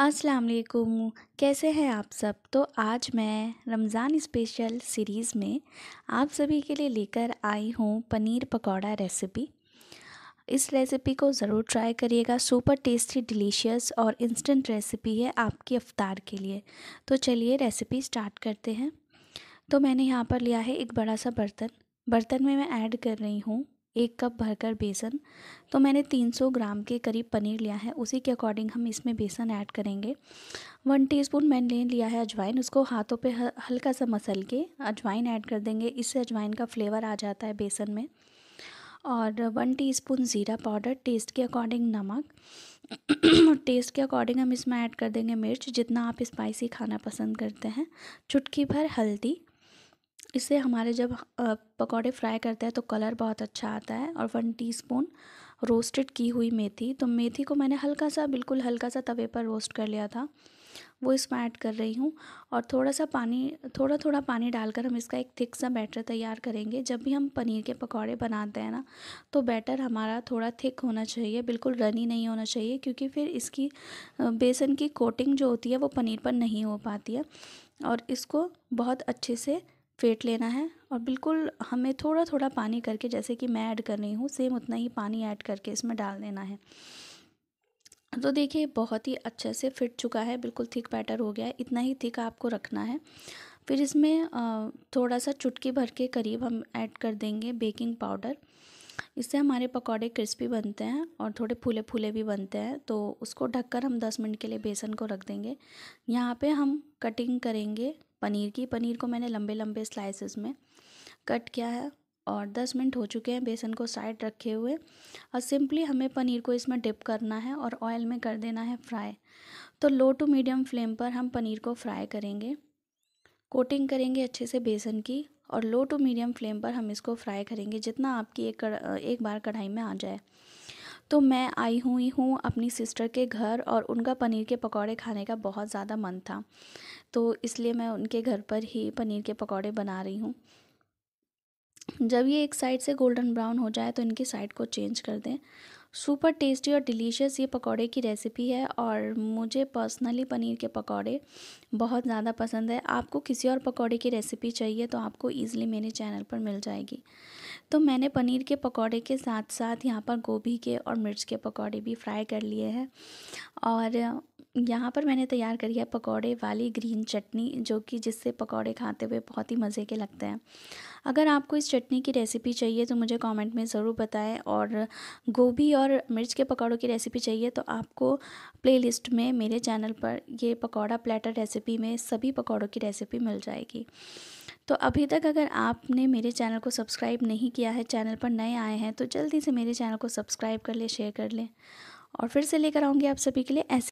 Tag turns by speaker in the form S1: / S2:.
S1: अस्सलाम वालेकुम कैसे हैं आप सब तो आज मैं रमज़ान स्पेशल सीरीज़ में आप सभी के लिए लेकर आई हूँ पनीर पकौड़ा रेसिपी इस रेसिपी को ज़रूर ट्राई करिएगा सुपर टेस्टी डिलीशियस और इंस्टेंट रेसिपी है आपकी अफ्तार के लिए तो चलिए रेसिपी स्टार्ट करते हैं तो मैंने यहाँ पर लिया है एक बड़ा सा बर्तन बर्तन में मैं ऐड कर रही हूँ एक कप भरकर बेसन तो मैंने 300 ग्राम के करीब पनीर लिया है उसी के अकॉर्डिंग हम इसमें बेसन ऐड करेंगे वन टीस्पून मैंने लिया है अजवाइन उसको हाथों पे हल्का सा मसल के अजवाइन ऐड कर देंगे इससे अजवाइन का फ्लेवर आ जाता है बेसन में और वन टीस्पून ज़ीरा पाउडर टेस्ट के अकॉर्डिंग नमक टेस्ट के अकॉर्डिंग हम इसमें ऐड कर देंगे मिर्च जितना आप स्पाइसी खाना पसंद करते हैं चुटकी भर हल्दी इससे हमारे जब पकौड़े फ्राई करते हैं तो कलर बहुत अच्छा आता है और वन टीस्पून रोस्टेड की हुई मेथी तो मेथी को मैंने हल्का सा बिल्कुल हल्का सा तवे पर रोस्ट कर लिया था वो इसमें ऐड कर रही हूँ और थोड़ा सा पानी थोड़ा थोड़ा पानी डालकर हम इसका एक थिक सा बैटर तैयार करेंगे जब भी हम पनीर के पकौड़े बनाते हैं ना तो बैटर हमारा थोड़ा थिक होना चाहिए बिल्कुल रनी नहीं होना चाहिए क्योंकि फिर इसकी बेसन की कोटिंग जो होती है वो पनीर पर नहीं हो पाती है और इसको बहुत अच्छे से फेंट लेना है और बिल्कुल हमें थोड़ा थोड़ा पानी करके जैसे कि मैं ऐड कर रही हूँ सेम उतना ही पानी ऐड करके इसमें डाल देना है तो देखिए बहुत ही अच्छे से फिट चुका है बिल्कुल थिक बैटर हो गया है इतना ही थिक आपको रखना है फिर इसमें थोड़ा सा चुटकी भर के करीब हम ऐड कर देंगे बेकिंग पाउडर इससे हमारे पकौड़े क्रिस्पी बनते हैं और थोड़े फूले फूले भी बनते हैं तो उसको ढककर हम दस मिनट के लिए बेसन को रख देंगे यहाँ पे हम कटिंग करेंगे पनीर की पनीर को मैंने लंबे लंबे स्लाइसेस में कट किया है और दस मिनट हो चुके हैं बेसन को साइड रखे हुए और सिंपली हमें पनीर को इसमें डिप करना है और ऑयल में कर देना है फ्राई तो लो टू मीडियम फ्लेम पर हम पनीर को फ्राई करेंगे कोटिंग करेंगे अच्छे से बेसन की और लो टू मीडियम फ्लेम पर हम इसको फ्राई करेंगे जितना आपकी एक एक बार कढ़ाई में आ जाए तो मैं आई हुई हूँ अपनी सिस्टर के घर और उनका पनीर के पकौड़े खाने का बहुत ज़्यादा मन था तो इसलिए मैं उनके घर पर ही पनीर के पकौड़े बना रही हूँ जब ये एक साइड से गोल्डन ब्राउन हो जाए तो इनकी साइड को चेंज कर दें सुपर टेस्टी और डिलीशियस ये पकौड़े की रेसिपी है और मुझे पर्सनली पनीर के पकौड़े बहुत ज़्यादा पसंद है आपको किसी और पकौड़े की रेसिपी चाहिए तो आपको ईज़िली मेरे चैनल पर मिल जाएगी तो मैंने पनीर के पकौड़े के साथ साथ यहाँ पर गोभी के और मिर्च के पकौड़े भी फ्राई कर लिए हैं और यहाँ पर मैंने तैयार करी है पकौड़े वाली ग्रीन चटनी जो कि जिससे पकौड़े खाते हुए बहुत ही मज़े के लगते हैं अगर आपको इस चटनी की रेसिपी चाहिए तो मुझे कमेंट में ज़रूर बताएं और गोभी और मिर्च के पकौड़ों की रेसिपी चाहिए तो आपको प्लेलिस्ट में मेरे चैनल पर ये पकौड़ा प्लेटर रेसिपी में सभी पकौड़ों की रेसिपी मिल जाएगी तो अभी तक अगर आपने मेरे चैनल को सब्सक्राइब नहीं किया है चैनल पर नए आए हैं तो जल्दी से मेरे चैनल को सब्सक्राइब कर लें शेयर कर लें और फिर से लेकर आऊँगी आप सभी के लिए ऐसे